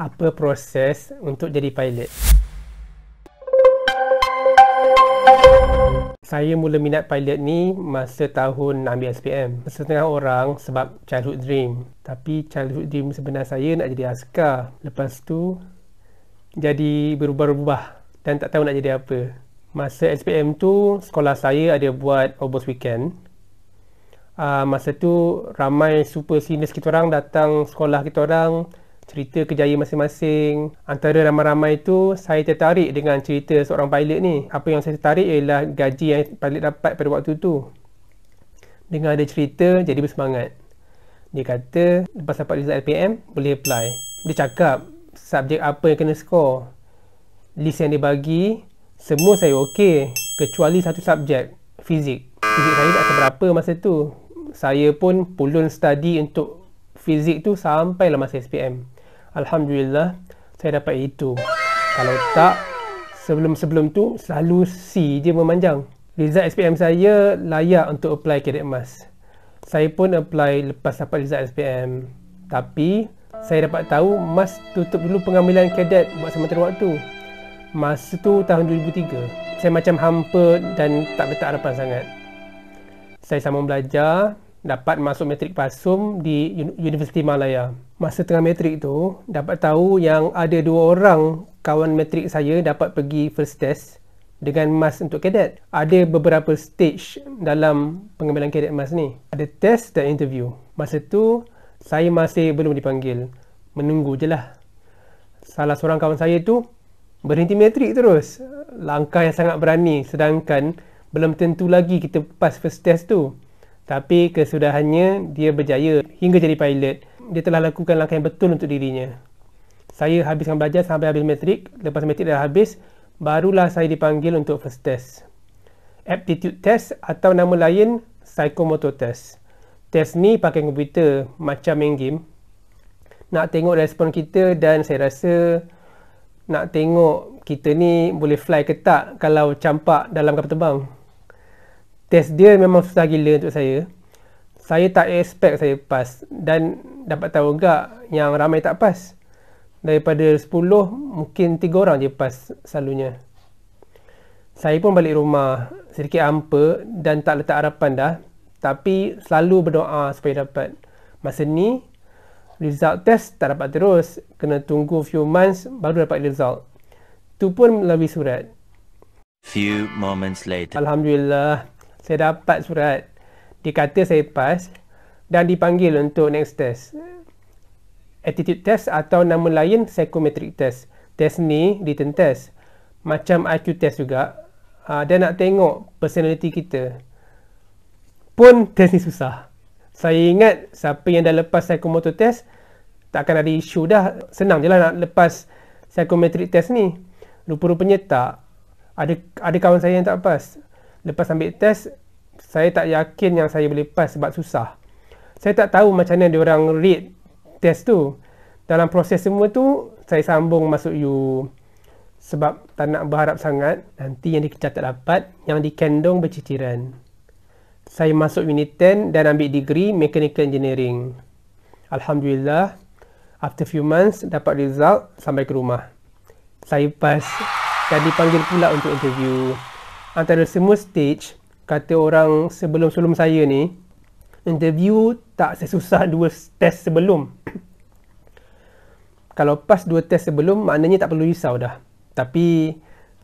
apa proses untuk jadi pilot? Saya mula minat pilot ni masa tahun ambil SPM. Setengah orang sebab childhood dream. Tapi childhood dream sebenar saya nak jadi askar. Lepas tu, jadi berubah-ubah dan tak tahu nak jadi apa. Masa SPM tu, sekolah saya ada buat Obos Weekend. Uh, masa tu, ramai super seniors kita orang datang sekolah kita orang cerita kejayaan masing-masing. Antara ramai-ramai itu, saya tertarik dengan cerita seorang pilot ni. Apa yang saya tertarik ialah gaji yang pilot dapat pada waktu tu. Dengar ada cerita, jadi bersemangat. Dia kata, lepas dapat result LPM, boleh apply. Dia cakap, subjek apa yang kena skor. List yang dia bagi, semua saya okey. Kecuali satu subjek, fizik. Fizik saya tak seberapa masa tu. Saya pun pulun study untuk fizik tu sampailah masa SPM. Alhamdulillah saya dapat A2. Kalau tak sebelum-sebelum tu selalu C je memanjang. Result SPM saya layak untuk apply kredit emas. Saya pun apply lepas dapat result SPM. Tapi saya dapat tahu emas tutup dulu pengambilan kredit buat sementara waktu. Mas tu tahun 2003. Saya macam hampa dan tak letak harapan sangat. Saya sambung belajar, dapat masuk metrik pasum di Universiti Malaya masa tengah matrik tu dapat tahu yang ada dua orang kawan matrik saya dapat pergi first test dengan mas untuk kadet. Ada beberapa stage dalam pengambilan kadet mas ni. Ada test dan interview. Masa tu saya masih belum dipanggil. Menunggu je lah. Salah seorang kawan saya tu berhenti matrik terus. Langkah yang sangat berani sedangkan belum tentu lagi kita pass first test tu tapi kesudahannya dia berjaya hingga jadi pilot. Dia telah lakukan langkah yang betul untuk dirinya. Saya habiskan belajar sampai habis metrik. Lepas metrik dah habis, barulah saya dipanggil untuk first test. Aptitude test atau nama lain, psychomotor test. Test ni pakai komputer macam main game. Nak tengok respon kita dan saya rasa nak tengok kita ni boleh fly ke tak kalau campak dalam kapal terbang test dia memang susah gila untuk saya. Saya tak expect saya pass dan dapat tahu enggak yang ramai tak pass. Daripada 10, mungkin 3 orang je pass selalunya. Saya pun balik rumah sedikit ampe dan tak letak harapan dah. Tapi selalu berdoa supaya dapat. Masa ni, result test tak dapat terus. Kena tunggu few months baru dapat result. Tu pun lebih surat. Few moments later. Alhamdulillah saya dapat surat dikata saya pas dan dipanggil untuk next test attitude test atau nama lain psychometric test test ni ditentas macam IQ test juga ha, dia nak tengok personality kita pun test ni susah saya ingat siapa yang dah lepas psychomotor test tak akan ada isu dah senang je lah nak lepas psychometric test ni rupa-rupanya tak ada ada kawan saya yang tak pas lepas ambil test saya tak yakin yang saya boleh pass sebab susah saya tak tahu macam mana diorang read test tu dalam proses semua tu saya sambung masuk U sebab tak nak berharap sangat nanti yang dikecah dapat yang dikendong berciciran saya masuk unit 10 dan ambil degree mechanical engineering Alhamdulillah after few months dapat result sampai ke rumah saya pass dan dipanggil pula untuk interview antara semua stage kata orang sebelum-sebelum saya ni interview tak sesusah dua test sebelum kalau pas dua test sebelum maknanya tak perlu risau dah tapi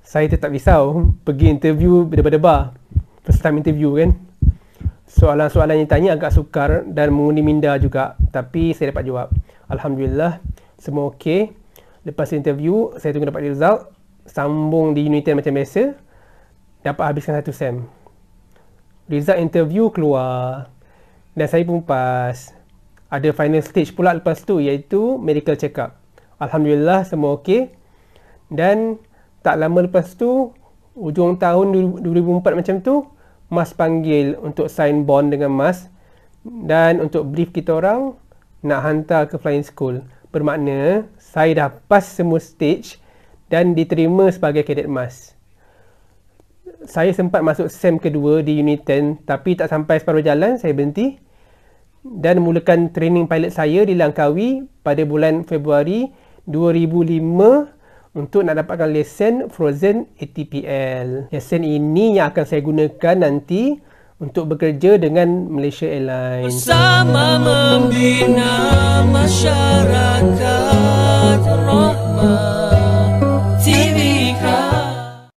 saya tetap risau pergi interview berdebar-debar first time interview kan soalan-soalan yang tanya agak sukar dan mengundi minda juga tapi saya dapat jawab Alhamdulillah semua okey lepas interview saya tunggu dapat result sambung di unit macam biasa dapat habiskan satu sem. Result interview keluar dan saya pun pas. Ada final stage pula lepas tu iaitu medical check up. Alhamdulillah semua okey. Dan tak lama lepas tu ujung tahun 2004 macam tu Mas panggil untuk sign bond dengan Mas dan untuk brief kita orang nak hantar ke flying school. Bermakna saya dah pass semua stage dan diterima sebagai cadet Mas saya sempat masuk SEM kedua di unit 10 tapi tak sampai separuh jalan saya berhenti dan mulakan training pilot saya di Langkawi pada bulan Februari 2005 untuk nak dapatkan lesen Frozen ATPL. Lesen ini yang akan saya gunakan nanti untuk bekerja dengan Malaysia Airlines. Bersama membina masyarakat rahmat.